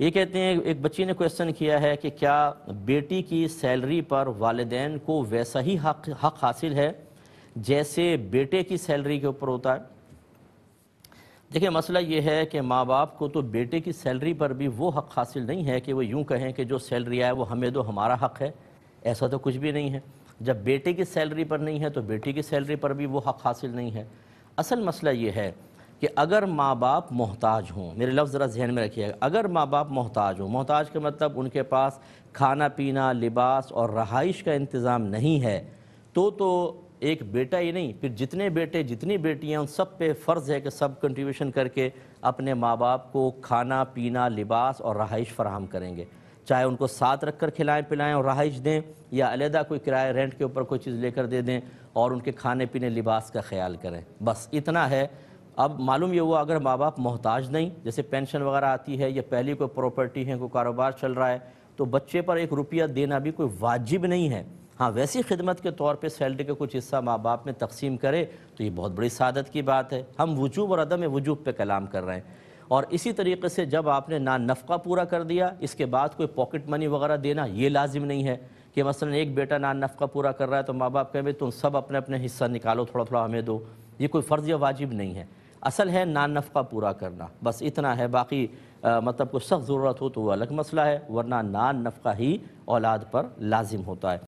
ये कहते हैं एक बच्ची ने क्वेश्चन किया है कि क्या बेटी की सैलरी पर वालदेन को वैसा ही हक हक हासिल है जैसे बेटे की सैलरी के ऊपर होता है देखिए मसला ये है कि माँ बाप को तो बेटे की सैलरी पर भी वो हक हासिल नहीं है कि वो यूँ कहें कि जो सैलरी आए वो हमें दो हमारा हक है ऐसा तो कुछ भी नहीं है जब बेटे की सैलरी पर नहीं है तो बेटी की सैलरी पर भी वो हक हासिल नहीं है असल मसला ये है कि अगर माँ बाप मोहताज हों मेरे लफ्ज़ ज़रा जहन में रखिएगा अगर माँ बाप मोहताज हों मोहताज का मतलब उनके पास खाना पीना लिबास और रहाइश का इंतज़ाम नहीं है तो तो एक बेटा ही नहीं फिर जितने बेटे जितनी बेटियाँ उन सब पे फ़र्ज़ है कि सब कंट्रीब्यूशन करके अपने माँ बाप को खाना पीना लिबास और रहाइश फराहम करेंगे चाहे उनको साथ रख कर खिलाएँ पिलाएँ और रहाइश दें या अलहदा कोई किराए रेंट के ऊपर कोई चीज़ लेकर दे दें और उनके खाने पीने लिबास का ख्याल करें बस इतना है अब मालूम ये हुआ अगर माँ बाप मोहताज नहीं जैसे पेंशन वगैरह आती है या पहली कोई प्रॉपर्टी है कोई कारोबार चल रहा है तो बच्चे पर एक रुपया देना भी कोई वाजिब नहीं है हाँ वैसी खिदमत के तौर पे सैलरी का कुछ हिस्सा माँ बाप में तकसीम करे तो ये बहुत बड़ी सादत की बात है हम वजूब और अदम वजूब पर कलाम कर रहे हैं और इसी तरीके से जब आपने ना नफका पूरा कर दिया इसके बाद कोई पॉकेट मनी वगैरह देना ये लाजिम नहीं है कि मसलन एक बेटा ना नफका पूरा कर रहा है तो माँ बाप कहें तुम सब अपने अपने हिस्सा निकालो थोड़ा थोड़ा हमें दो ये कोई फ़र्ज़ या वाजिब नहीं है असल है नान नफ़ा पूरा करना बस इतना है बाकी आ, मतलब कुछ सख्त ज़रूरत हो तो वो अलग मसला है वरना नान नफ़ा ही औलाद पर लाजिम होता है